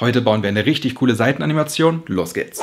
Heute bauen wir eine richtig coole Seitenanimation. Los geht's!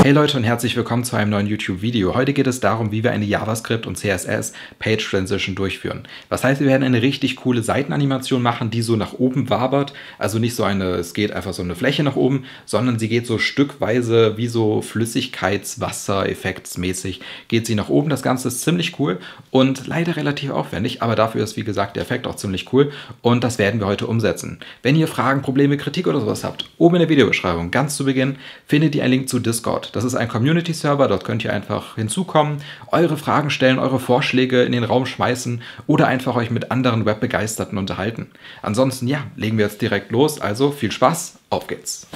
Hey Leute und herzlich willkommen zu einem neuen YouTube-Video. Heute geht es darum, wie wir eine JavaScript- und CSS-Page-Transition durchführen. Das heißt, wir werden eine richtig coole Seitenanimation machen, die so nach oben wabert. Also nicht so eine, es geht einfach so eine Fläche nach oben, sondern sie geht so stückweise wie so Flüssigkeitswasser-Effektsmäßig geht sie nach oben. Das Ganze ist ziemlich cool und leider relativ aufwendig, aber dafür ist, wie gesagt, der Effekt auch ziemlich cool und das werden wir heute umsetzen. Wenn ihr Fragen, Probleme, Kritik oder sowas habt, oben in der Videobeschreibung, ganz zu Beginn, findet ihr einen Link zu Discord. Discord. Das ist ein Community-Server, dort könnt ihr einfach hinzukommen, eure Fragen stellen, eure Vorschläge in den Raum schmeißen oder einfach euch mit anderen Webbegeisterten unterhalten. Ansonsten, ja, legen wir jetzt direkt los. Also viel Spaß, auf geht's.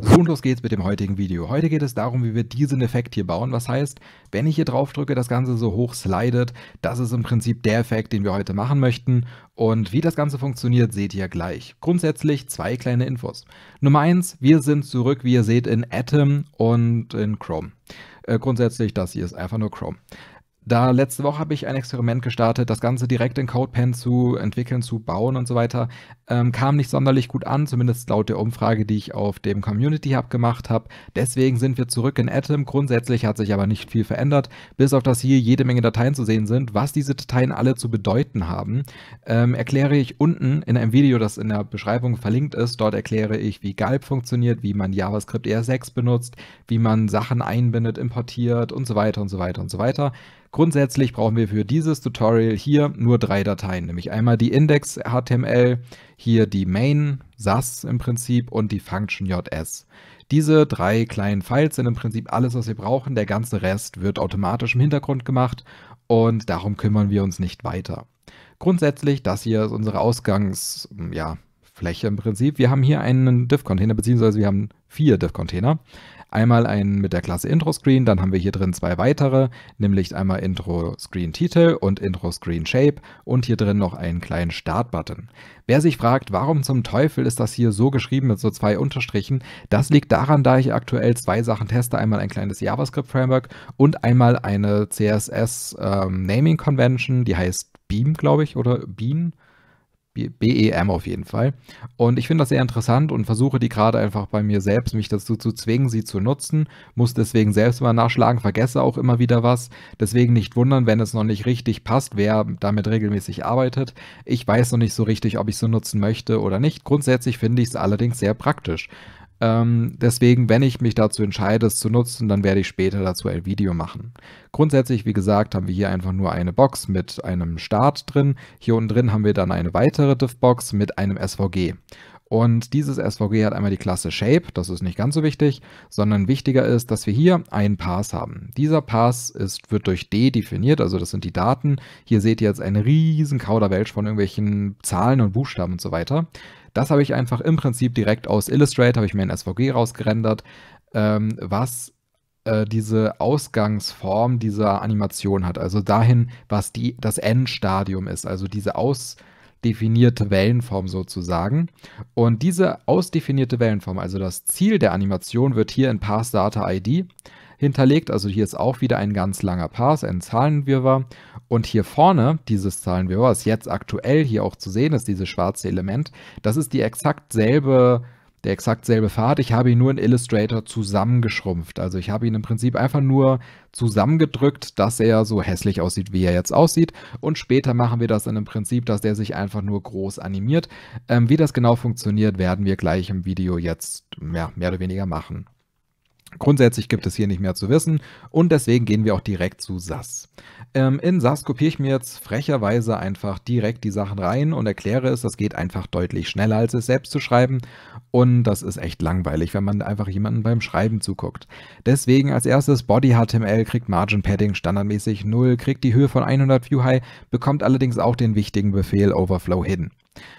So und los geht's mit dem heutigen Video. Heute geht es darum, wie wir diesen Effekt hier bauen. Was heißt, wenn ich hier drauf drücke, das Ganze so hoch slidet, das ist im Prinzip der Effekt, den wir heute machen möchten. Und wie das Ganze funktioniert, seht ihr gleich. Grundsätzlich zwei kleine Infos. Nummer eins, wir sind zurück, wie ihr seht, in Atom und in Chrome. Äh, grundsätzlich, das hier ist einfach nur Chrome. Da letzte Woche habe ich ein Experiment gestartet, das Ganze direkt in CodePen zu entwickeln, zu bauen und so weiter. Ähm, kam nicht sonderlich gut an, zumindest laut der Umfrage, die ich auf dem Community Hub gemacht habe. Deswegen sind wir zurück in Atom. Grundsätzlich hat sich aber nicht viel verändert, bis auf das hier jede Menge Dateien zu sehen sind. Was diese Dateien alle zu bedeuten haben, ähm, erkläre ich unten in einem Video, das in der Beschreibung verlinkt ist. Dort erkläre ich, wie Galb funktioniert, wie man JavaScript ER6 benutzt, wie man Sachen einbindet, importiert und so weiter und so weiter und so weiter. Grundsätzlich brauchen wir für dieses Tutorial hier nur drei Dateien, nämlich einmal die index.html, hier die main, SAS im Prinzip und die function.js. Diese drei kleinen Files sind im Prinzip alles, was wir brauchen. Der ganze Rest wird automatisch im Hintergrund gemacht und darum kümmern wir uns nicht weiter. Grundsätzlich, das hier ist unsere Ausgangsfläche ja, im Prinzip. Wir haben hier einen Div-Container, beziehungsweise wir haben vier Div-Container. Einmal einen mit der Klasse Intro-Screen, dann haben wir hier drin zwei weitere, nämlich einmal Intro-Screen-Titel und Intro-Screen-Shape und hier drin noch einen kleinen Start-Button. Wer sich fragt, warum zum Teufel ist das hier so geschrieben mit so zwei Unterstrichen, das liegt daran, da ich aktuell zwei Sachen teste, einmal ein kleines JavaScript-Framework und einmal eine CSS-Naming-Convention, ähm, die heißt Beam, glaube ich, oder Bean. BEM auf jeden Fall. Und ich finde das sehr interessant und versuche die gerade einfach bei mir selbst, mich dazu zu zwingen, sie zu nutzen. Muss deswegen selbst mal nachschlagen, vergesse auch immer wieder was. Deswegen nicht wundern, wenn es noch nicht richtig passt, wer damit regelmäßig arbeitet. Ich weiß noch nicht so richtig, ob ich so nutzen möchte oder nicht. Grundsätzlich finde ich es allerdings sehr praktisch. Ähm, deswegen, wenn ich mich dazu entscheide, es zu nutzen, dann werde ich später dazu ein Video machen. Grundsätzlich, wie gesagt, haben wir hier einfach nur eine Box mit einem Start drin. Hier unten drin haben wir dann eine weitere Div-Box mit einem SVG. Und dieses SVG hat einmal die Klasse Shape, das ist nicht ganz so wichtig, sondern wichtiger ist, dass wir hier einen Pass haben. Dieser Pass ist, wird durch D definiert, also das sind die Daten. Hier seht ihr jetzt einen riesen Kauderwelsch von irgendwelchen Zahlen und Buchstaben und so weiter. Das habe ich einfach im Prinzip direkt aus Illustrator, habe ich mir ein SVG rausgerendert, ähm, was äh, diese Ausgangsform dieser Animation hat. Also dahin, was die, das Endstadium ist. Also diese Aus definierte Wellenform sozusagen. Und diese ausdefinierte Wellenform, also das Ziel der Animation, wird hier in PassData ID hinterlegt. Also hier ist auch wieder ein ganz langer Pass, ein Zahlenwirrwarr. Und hier vorne, dieses Zahlenwirrwarr, was jetzt aktuell hier auch zu sehen ist, dieses schwarze Element, das ist die exakt selbe der exakt selbe Pfad. Ich habe ihn nur in Illustrator zusammengeschrumpft. Also ich habe ihn im Prinzip einfach nur zusammengedrückt, dass er so hässlich aussieht, wie er jetzt aussieht. Und später machen wir das in dem Prinzip, dass der sich einfach nur groß animiert. Ähm, wie das genau funktioniert, werden wir gleich im Video jetzt mehr, mehr oder weniger machen. Grundsätzlich gibt es hier nicht mehr zu wissen und deswegen gehen wir auch direkt zu SAS. Ähm, in SAS kopiere ich mir jetzt frecherweise einfach direkt die Sachen rein und erkläre es, das geht einfach deutlich schneller, als es selbst zu schreiben und das ist echt langweilig, wenn man einfach jemanden beim Schreiben zuguckt. Deswegen als erstes Body HTML kriegt Margin Padding standardmäßig 0, kriegt die Höhe von 100 View High, bekommt allerdings auch den wichtigen Befehl Overflow Hidden.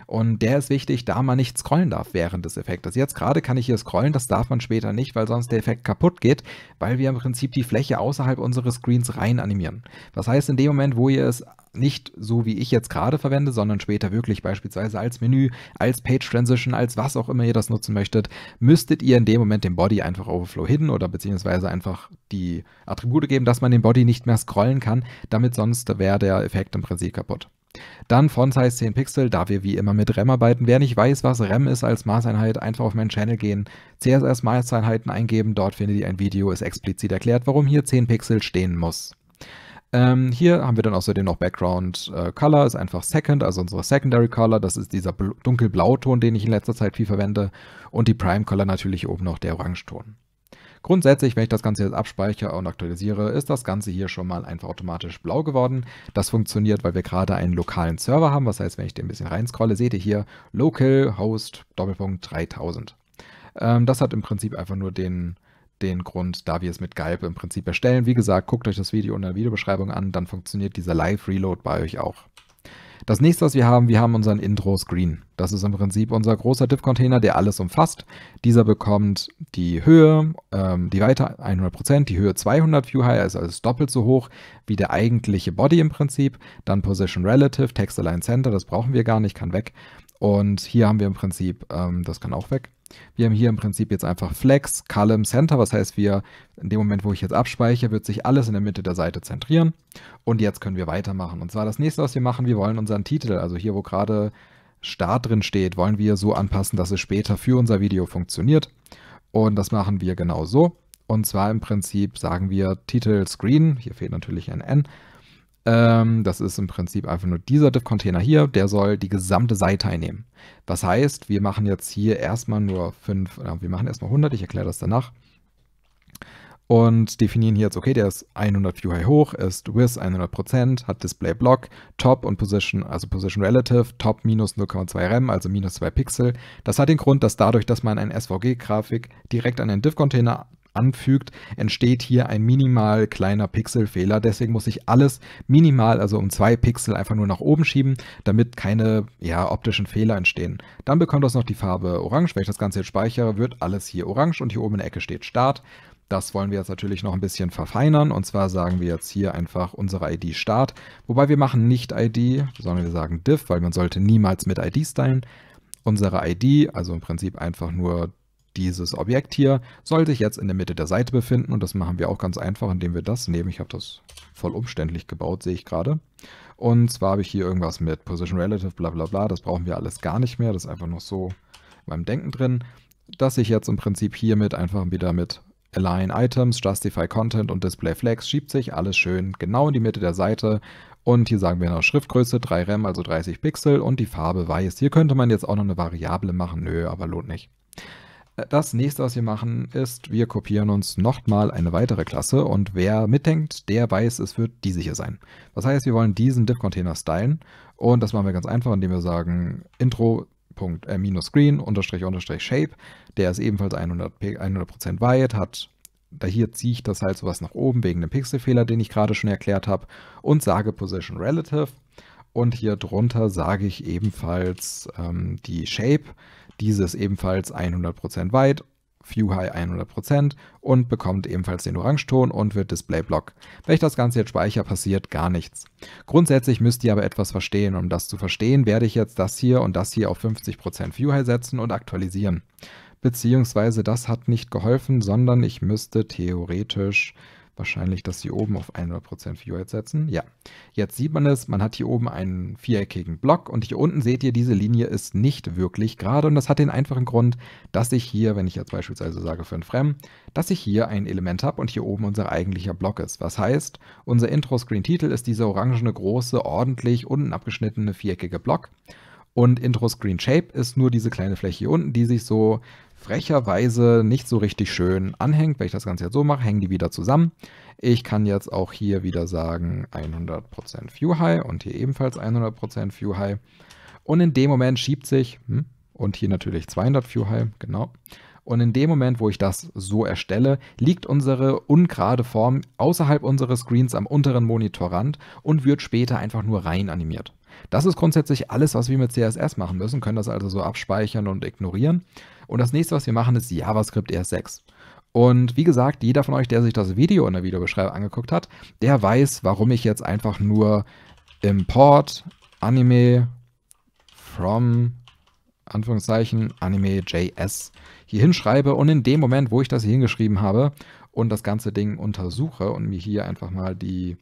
Und der ist wichtig, da man nicht scrollen darf während des Effektes. Jetzt gerade kann ich hier scrollen, das darf man später nicht, weil sonst der Effekt kaputt geht, weil wir im Prinzip die Fläche außerhalb unseres Screens rein animieren. Das heißt, in dem Moment, wo ihr es nicht so wie ich jetzt gerade verwende, sondern später wirklich beispielsweise als Menü, als Page Transition, als was auch immer ihr das nutzen möchtet, müsstet ihr in dem Moment dem Body einfach Overflow hidden oder beziehungsweise einfach die Attribute geben, dass man den Body nicht mehr scrollen kann, damit sonst wäre der Effekt im Prinzip kaputt. Dann Font-Size 10 Pixel, da wir wie immer mit RAM e arbeiten. Wer nicht weiß, was RAM e ist als Maßeinheit, einfach auf meinen Channel gehen, CSS-Maßeinheiten eingeben, dort findet ihr ein Video, ist explizit erklärt, warum hier 10 Pixel stehen muss. Ähm, hier haben wir dann außerdem noch Background äh, Color, ist einfach Second, also unsere Secondary Color, das ist dieser dunkelblaue Ton, den ich in letzter Zeit viel verwende. Und die Prime Color natürlich oben noch der Orangeton. Grundsätzlich, wenn ich das Ganze jetzt abspeichere und aktualisiere, ist das Ganze hier schon mal einfach automatisch blau geworden. Das funktioniert, weil wir gerade einen lokalen Server haben. Was heißt, wenn ich den ein bisschen reinscrolle, seht ihr hier local host Doppelpunkt 3000. Ähm, das hat im Prinzip einfach nur den, den Grund, da wir es mit Galb im Prinzip erstellen. Wie gesagt, guckt euch das Video in der Videobeschreibung an, dann funktioniert dieser Live-Reload bei euch auch. Das nächste, was wir haben, wir haben unseren Intro-Screen. Das ist im Prinzip unser großer Div-Container, der alles umfasst. Dieser bekommt die Höhe, ähm, die Weite 100%, die Höhe 200 View High, also, also doppelt so hoch wie der eigentliche Body im Prinzip. Dann Position Relative, Text Align Center, das brauchen wir gar nicht, kann weg. Und hier haben wir im Prinzip, ähm, das kann auch weg. Wir haben hier im Prinzip jetzt einfach Flex, Column, Center. Was heißt, wir in dem Moment, wo ich jetzt abspeichere, wird sich alles in der Mitte der Seite zentrieren. Und jetzt können wir weitermachen. Und zwar das nächste, was wir machen, wir wollen unseren Titel, also hier, wo gerade Start drin steht, wollen wir so anpassen, dass es später für unser Video funktioniert. Und das machen wir genau so. Und zwar im Prinzip sagen wir Titel Screen, hier fehlt natürlich ein N, ähm, das ist im Prinzip einfach nur dieser Div-Container hier, der soll die gesamte Seite einnehmen. Was heißt, wir machen jetzt hier erstmal nur 5, äh, wir machen erstmal 100, ich erkläre das danach. Und definieren hier jetzt, okay, der ist 100 View High hoch, ist Width 100%, hat Display Block, Top und Position, also Position Relative, Top minus 0,2 Rem, also minus 2 Pixel. Das hat den Grund, dass dadurch, dass man eine SVG-Grafik direkt an den Div-Container anfügt, entsteht hier ein minimal kleiner Pixelfehler. Deswegen muss ich alles minimal, also um zwei Pixel einfach nur nach oben schieben, damit keine ja, optischen Fehler entstehen. Dann bekommt das noch die Farbe orange. Wenn ich das Ganze jetzt speichere, wird alles hier orange und hier oben in der Ecke steht Start. Das wollen wir jetzt natürlich noch ein bisschen verfeinern und zwar sagen wir jetzt hier einfach unsere ID Start, wobei wir machen nicht ID, sondern wir sagen div, weil man sollte niemals mit ID stylen. Unsere ID, also im Prinzip einfach nur dieses Objekt hier soll sich jetzt in der Mitte der Seite befinden und das machen wir auch ganz einfach, indem wir das nehmen. Ich habe das voll umständlich gebaut, sehe ich gerade. Und zwar habe ich hier irgendwas mit Position Relative, bla bla bla, das brauchen wir alles gar nicht mehr, das ist einfach noch so beim Denken drin, dass ich jetzt im Prinzip hiermit einfach wieder mit Align Items, Justify Content und Display Flex schiebt sich alles schön genau in die Mitte der Seite und hier sagen wir noch Schriftgröße 3 RAM, also 30 Pixel und die Farbe weiß. Hier könnte man jetzt auch noch eine Variable machen, nö, aber lohnt nicht. Das nächste, was wir machen, ist, wir kopieren uns nochmal eine weitere Klasse und wer mitdenkt, der weiß, es wird diese hier sein. Das heißt, wir wollen diesen Div-Container stylen und das machen wir ganz einfach, indem wir sagen intro screen unterstrich unterstrich shape. Der ist ebenfalls 100%, 100 weit, hat da hier ziehe ich das halt sowas nach oben wegen dem Pixelfehler, den ich gerade schon erklärt habe und sage Position Relative. Und hier drunter sage ich ebenfalls ähm, die Shape. Dieses ebenfalls 100% weit, View High 100% und bekommt ebenfalls den Orangeton und wird Display Block. Wenn ich das Ganze jetzt speichere, passiert gar nichts. Grundsätzlich müsst ihr aber etwas verstehen. Um das zu verstehen, werde ich jetzt das hier und das hier auf 50% View High setzen und aktualisieren. Beziehungsweise das hat nicht geholfen, sondern ich müsste theoretisch wahrscheinlich, dass sie oben auf 100% Viewhead setzen. Ja, jetzt sieht man es, man hat hier oben einen viereckigen Block und hier unten seht ihr, diese Linie ist nicht wirklich gerade und das hat den einfachen Grund, dass ich hier, wenn ich jetzt beispielsweise sage für ein Frem, dass ich hier ein Element habe und hier oben unser eigentlicher Block ist. Was heißt, unser Intro-Screen-Titel ist dieser orangene, große, ordentlich unten abgeschnittene viereckige Block und Intro Screen Shape ist nur diese kleine Fläche hier unten, die sich so frecherweise nicht so richtig schön anhängt. Wenn ich das Ganze jetzt so mache, hängen die wieder zusammen. Ich kann jetzt auch hier wieder sagen 100% View High und hier ebenfalls 100% View High. Und in dem Moment schiebt sich, hm, und hier natürlich 200 View High, genau, und in dem Moment, wo ich das so erstelle, liegt unsere ungerade Form außerhalb unseres Screens am unteren Monitorrand und wird später einfach nur rein animiert. Das ist grundsätzlich alles, was wir mit CSS machen müssen, können das also so abspeichern und ignorieren. Und das nächste, was wir machen, ist JavaScript ES6. Und wie gesagt, jeder von euch, der sich das Video in der Videobeschreibung angeguckt hat, der weiß, warum ich jetzt einfach nur Import Anime from Anführungszeichen Anime.js hier hinschreibe und in dem Moment, wo ich das hier hingeschrieben habe und das ganze Ding untersuche und mir hier einfach mal die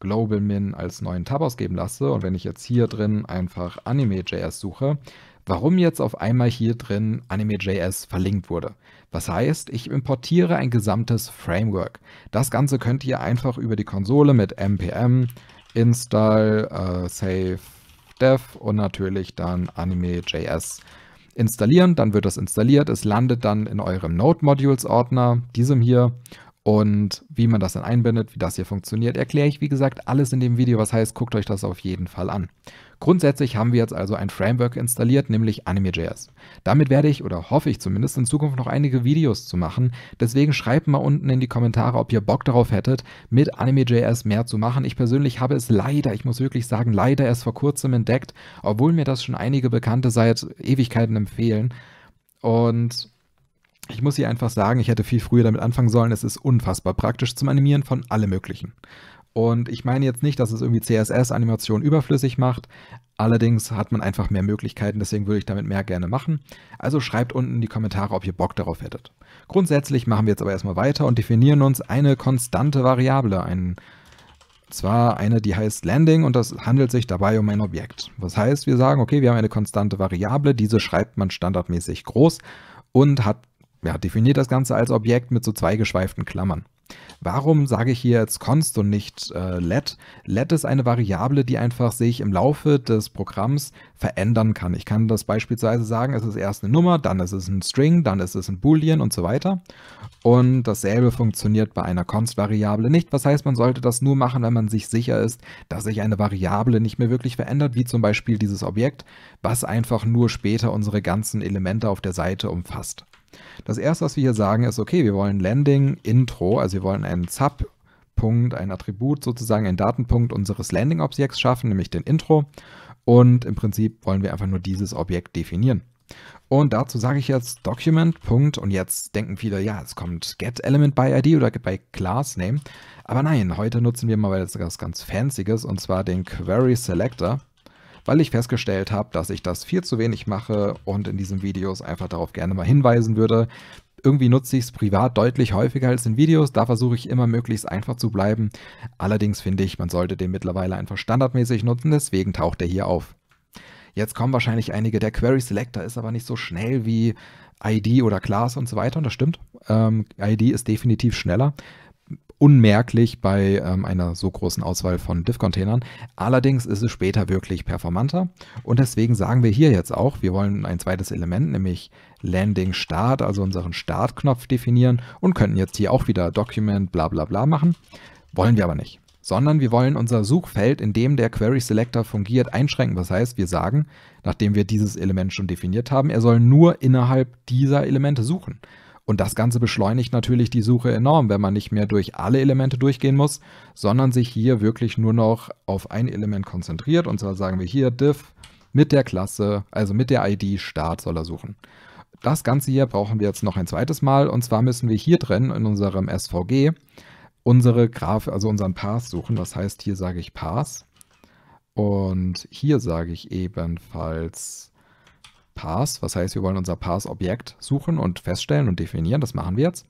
Global Min als neuen Tab ausgeben lasse und wenn ich jetzt hier drin einfach Anime.js suche, warum jetzt auf einmal hier drin Anime.js verlinkt wurde. Was heißt, ich importiere ein gesamtes Framework. Das Ganze könnt ihr einfach über die Konsole mit npm install äh, save dev und natürlich dann anime.js installieren. Dann wird das installiert. Es landet dann in eurem Node-Modules-Ordner, diesem hier. Und wie man das dann einbindet, wie das hier funktioniert, erkläre ich wie gesagt alles in dem Video, was heißt, guckt euch das auf jeden Fall an. Grundsätzlich haben wir jetzt also ein Framework installiert, nämlich Anime.js. Damit werde ich oder hoffe ich zumindest in Zukunft noch einige Videos zu machen. Deswegen schreibt mal unten in die Kommentare, ob ihr Bock darauf hättet, mit Anime.js mehr zu machen. Ich persönlich habe es leider, ich muss wirklich sagen, leider erst vor kurzem entdeckt, obwohl mir das schon einige Bekannte seit Ewigkeiten empfehlen. Und ich muss hier einfach sagen, ich hätte viel früher damit anfangen sollen. Es ist unfassbar praktisch zum Animieren von allem Möglichen. Und ich meine jetzt nicht, dass es irgendwie CSS-Animationen überflüssig macht. Allerdings hat man einfach mehr Möglichkeiten, deswegen würde ich damit mehr gerne machen. Also schreibt unten in die Kommentare, ob ihr Bock darauf hättet. Grundsätzlich machen wir jetzt aber erstmal weiter und definieren uns eine konstante Variable. Ein, zwar eine, die heißt Landing und das handelt sich dabei um ein Objekt. Das heißt, wir sagen, okay, wir haben eine konstante Variable, diese schreibt man standardmäßig groß und hat ja, definiert das Ganze als Objekt mit so zwei geschweiften Klammern. Warum sage ich hier jetzt const und nicht äh, let? Let ist eine Variable, die einfach sich im Laufe des Programms verändern kann. Ich kann das beispielsweise sagen, es ist erst eine Nummer, dann ist es ein String, dann ist es ein Boolean und so weiter. Und dasselbe funktioniert bei einer const-Variable nicht. Was heißt, man sollte das nur machen, wenn man sich sicher ist, dass sich eine Variable nicht mehr wirklich verändert, wie zum Beispiel dieses Objekt, was einfach nur später unsere ganzen Elemente auf der Seite umfasst. Das erste, was wir hier sagen, ist, okay, wir wollen Landing Intro, also wir wollen einen Sub Punkt, ein Attribut sozusagen, einen Datenpunkt unseres Landing-Objekts schaffen, nämlich den Intro. Und im Prinzip wollen wir einfach nur dieses Objekt definieren. Und dazu sage ich jetzt Document. Punkt. Und jetzt denken viele, ja, es kommt Get Element by ID oder bei Class Name. Aber nein, heute nutzen wir mal etwas ganz Fancyes und zwar den Query Selector weil ich festgestellt habe, dass ich das viel zu wenig mache und in diesen Videos einfach darauf gerne mal hinweisen würde. Irgendwie nutze ich es privat deutlich häufiger als in Videos, da versuche ich immer möglichst einfach zu bleiben. Allerdings finde ich, man sollte den mittlerweile einfach standardmäßig nutzen, deswegen taucht er hier auf. Jetzt kommen wahrscheinlich einige, der Query Selector ist aber nicht so schnell wie ID oder Class und so weiter und das stimmt. Ähm, ID ist definitiv schneller, unmerklich bei ähm, einer so großen Auswahl von Diff-Containern. Allerdings ist es später wirklich performanter und deswegen sagen wir hier jetzt auch, wir wollen ein zweites Element, nämlich Landing Start, also unseren Startknopf definieren und könnten jetzt hier auch wieder Document bla bla bla machen. Wollen wir aber nicht sondern wir wollen unser Suchfeld, in dem der Query Selector fungiert, einschränken. Das heißt, wir sagen, nachdem wir dieses Element schon definiert haben, er soll nur innerhalb dieser Elemente suchen. Und das Ganze beschleunigt natürlich die Suche enorm, wenn man nicht mehr durch alle Elemente durchgehen muss, sondern sich hier wirklich nur noch auf ein Element konzentriert. Und zwar sagen wir hier div mit der Klasse, also mit der ID Start soll er suchen. Das Ganze hier brauchen wir jetzt noch ein zweites Mal und zwar müssen wir hier drin in unserem SVG unsere Graph, also unseren Path suchen. Das heißt, hier sage ich Path und hier sage ich ebenfalls Pass. Was heißt, wir wollen unser Pass-Objekt suchen und feststellen und definieren. Das machen wir jetzt.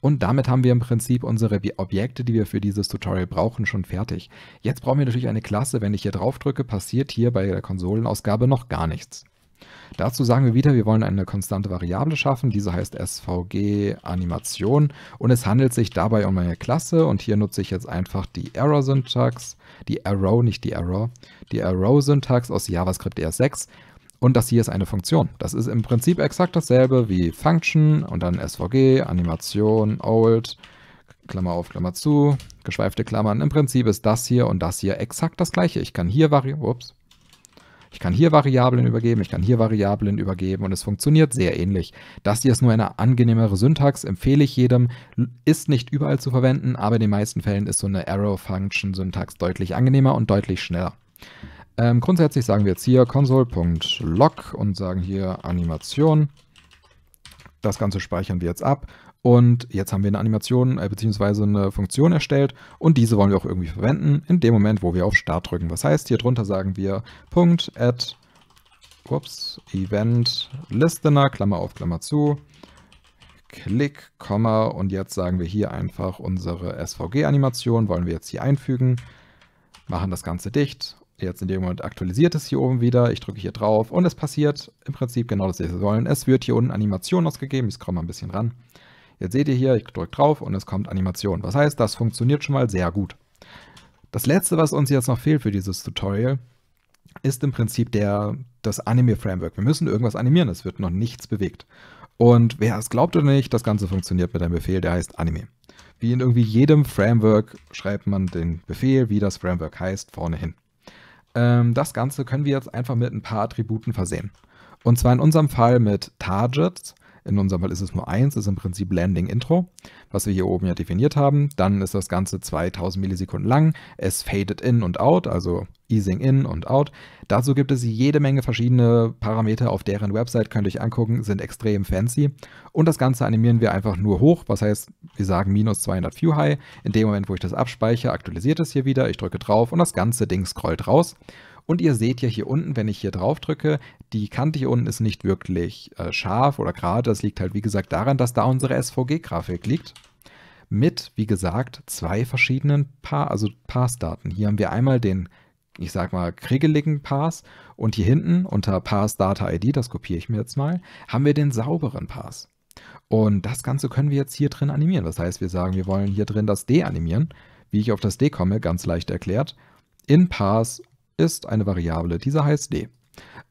Und damit haben wir im Prinzip unsere Objekte, die wir für dieses Tutorial brauchen, schon fertig. Jetzt brauchen wir natürlich eine Klasse. Wenn ich hier drauf drücke, passiert hier bei der Konsolenausgabe noch gar nichts. Dazu sagen wir wieder, wir wollen eine konstante Variable schaffen. Diese heißt SVG Animation und es handelt sich dabei um eine Klasse und hier nutze ich jetzt einfach die Error-Syntax, die Arrow, nicht die Error, die Arrow-Syntax aus JavaScript ES6. Und das hier ist eine Funktion. Das ist im Prinzip exakt dasselbe wie Function und dann SVG, Animation, Old, Klammer auf, Klammer zu, geschweifte Klammern. Im Prinzip ist das hier und das hier exakt das gleiche. Ich kann hier Vari ups. Ich kann hier Variablen übergeben, ich kann hier Variablen übergeben und es funktioniert sehr ähnlich. Das hier ist nur eine angenehmere Syntax, empfehle ich jedem, ist nicht überall zu verwenden, aber in den meisten Fällen ist so eine Arrow-Function-Syntax deutlich angenehmer und deutlich schneller. Ähm, grundsätzlich sagen wir jetzt hier console.log und sagen hier Animation. Das Ganze speichern wir jetzt ab. Und jetzt haben wir eine Animation äh, bzw. eine Funktion erstellt und diese wollen wir auch irgendwie verwenden in dem Moment, wo wir auf Start drücken. Was heißt, hier drunter sagen wir Punkt at ups, Event Listener, Klammer auf, Klammer zu, Klick, Komma und jetzt sagen wir hier einfach unsere SVG-Animation, wollen wir jetzt hier einfügen, machen das Ganze dicht jetzt in dem Moment aktualisiert es hier oben wieder. Ich drücke hier drauf und es passiert im Prinzip genau das, was wir wollen. Es wird hier unten Animation ausgegeben. Ich scroll mal ein bisschen ran. Jetzt seht ihr hier, ich drücke drauf und es kommt Animation. Was heißt, das funktioniert schon mal sehr gut. Das letzte, was uns jetzt noch fehlt für dieses Tutorial, ist im Prinzip der, das Anime-Framework. Wir müssen irgendwas animieren, es wird noch nichts bewegt. Und wer es glaubt oder nicht, das Ganze funktioniert mit einem Befehl, der heißt Anime. Wie in irgendwie jedem Framework schreibt man den Befehl, wie das Framework heißt, vorne hin. Ähm, das Ganze können wir jetzt einfach mit ein paar Attributen versehen. Und zwar in unserem Fall mit Targets. In unserem Fall ist es nur eins, ist im Prinzip Landing Intro, was wir hier oben ja definiert haben. Dann ist das Ganze 2000 Millisekunden lang. Es faded in und out, also Easing in und out. Dazu gibt es jede Menge verschiedene Parameter auf deren Website, könnt ihr euch angucken, sind extrem fancy. Und das Ganze animieren wir einfach nur hoch, was heißt, wir sagen minus 200 View High. In dem Moment, wo ich das abspeichere, aktualisiert es hier wieder, ich drücke drauf und das ganze Ding scrollt raus. Und ihr seht ja hier unten, wenn ich hier drauf drücke, die Kante hier unten ist nicht wirklich äh, scharf oder gerade. Das liegt halt, wie gesagt, daran, dass da unsere SVG-Grafik liegt. Mit, wie gesagt, zwei verschiedenen Paar, also Pass-Daten. Hier haben wir einmal den, ich sag mal, kriegeligen Pass und hier hinten unter Pass Data ID, das kopiere ich mir jetzt mal, haben wir den sauberen Pass. Und das Ganze können wir jetzt hier drin animieren. Das heißt, wir sagen, wir wollen hier drin das D animieren. Wie ich auf das D komme, ganz leicht erklärt. In Pass ist eine Variable. Diese heißt d.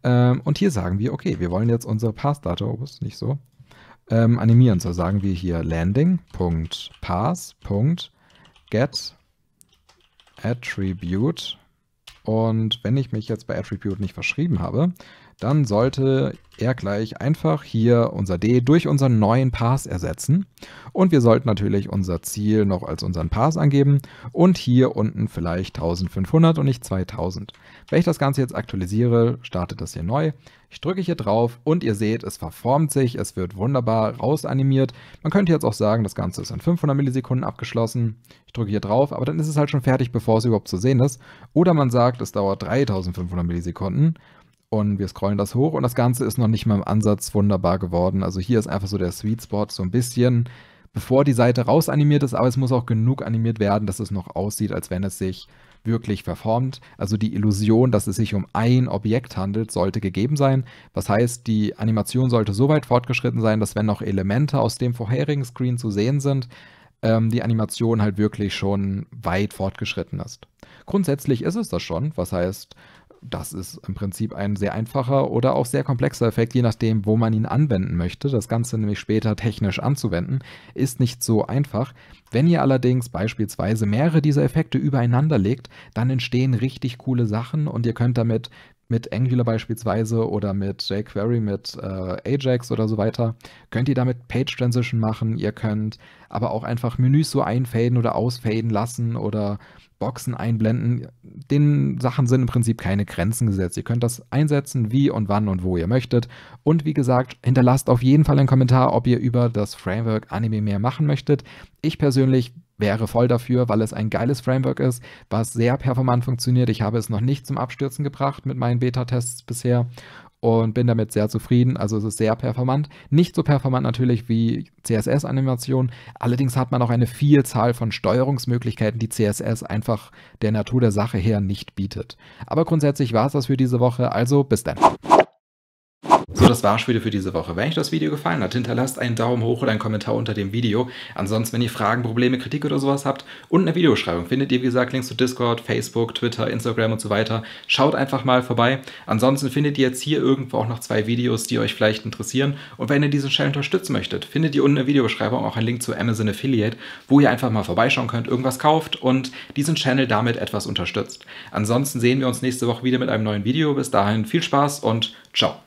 Ähm, und hier sagen wir, okay, wir wollen jetzt unsere Pass-Data, oh, ist nicht so, ähm, animieren. So sagen wir hier landing.pass.get attribute. Und wenn ich mich jetzt bei attribute nicht verschrieben habe, dann sollte er gleich einfach hier unser D durch unseren neuen Pass ersetzen. Und wir sollten natürlich unser Ziel noch als unseren Pass angeben und hier unten vielleicht 1500 und nicht 2000. Wenn ich das Ganze jetzt aktualisiere, startet das hier neu. Ich drücke hier drauf und ihr seht, es verformt sich, es wird wunderbar rausanimiert. Man könnte jetzt auch sagen, das Ganze ist in 500 Millisekunden abgeschlossen. Ich drücke hier drauf, aber dann ist es halt schon fertig, bevor es überhaupt zu sehen ist. Oder man sagt, es dauert 3500 Millisekunden. Und wir scrollen das hoch und das Ganze ist noch nicht mal im Ansatz wunderbar geworden. Also hier ist einfach so der Sweet Spot, so ein bisschen, bevor die Seite rausanimiert ist, aber es muss auch genug animiert werden, dass es noch aussieht, als wenn es sich wirklich verformt. Also die Illusion, dass es sich um ein Objekt handelt, sollte gegeben sein. Was heißt, die Animation sollte so weit fortgeschritten sein, dass wenn noch Elemente aus dem vorherigen Screen zu sehen sind, ähm, die Animation halt wirklich schon weit fortgeschritten ist. Grundsätzlich ist es das schon. Was heißt, das ist im Prinzip ein sehr einfacher oder auch sehr komplexer Effekt, je nachdem, wo man ihn anwenden möchte. Das Ganze nämlich später technisch anzuwenden, ist nicht so einfach. Wenn ihr allerdings beispielsweise mehrere dieser Effekte übereinander legt, dann entstehen richtig coole Sachen und ihr könnt damit mit Angular beispielsweise oder mit jQuery, mit äh, Ajax oder so weiter, könnt ihr damit Page Transition machen. Ihr könnt aber auch einfach Menüs so einfaden oder ausfaden lassen oder Boxen einblenden. Den Sachen sind im Prinzip keine Grenzen gesetzt. Ihr könnt das einsetzen, wie und wann und wo ihr möchtet. Und wie gesagt, hinterlasst auf jeden Fall einen Kommentar, ob ihr über das Framework Anime mehr machen möchtet. Ich persönlich wäre voll dafür, weil es ein geiles Framework ist, was sehr performant funktioniert. Ich habe es noch nicht zum Abstürzen gebracht mit meinen Beta-Tests bisher und bin damit sehr zufrieden. Also es ist sehr performant. Nicht so performant natürlich wie css animation Allerdings hat man auch eine Vielzahl von Steuerungsmöglichkeiten, die CSS einfach der Natur der Sache her nicht bietet. Aber grundsätzlich war es das für diese Woche. Also bis dann. So, das war's wieder für diese Woche. Wenn euch das Video gefallen hat, hinterlasst einen Daumen hoch oder einen Kommentar unter dem Video. Ansonsten, wenn ihr Fragen, Probleme, Kritik oder sowas habt, unten in der Videobeschreibung findet ihr, wie gesagt, Links zu Discord, Facebook, Twitter, Instagram und so weiter. Schaut einfach mal vorbei. Ansonsten findet ihr jetzt hier irgendwo auch noch zwei Videos, die euch vielleicht interessieren. Und wenn ihr diesen Channel unterstützen möchtet, findet ihr unten in der Videobeschreibung auch einen Link zu Amazon Affiliate, wo ihr einfach mal vorbeischauen könnt, irgendwas kauft und diesen Channel damit etwas unterstützt. Ansonsten sehen wir uns nächste Woche wieder mit einem neuen Video. Bis dahin viel Spaß und ciao.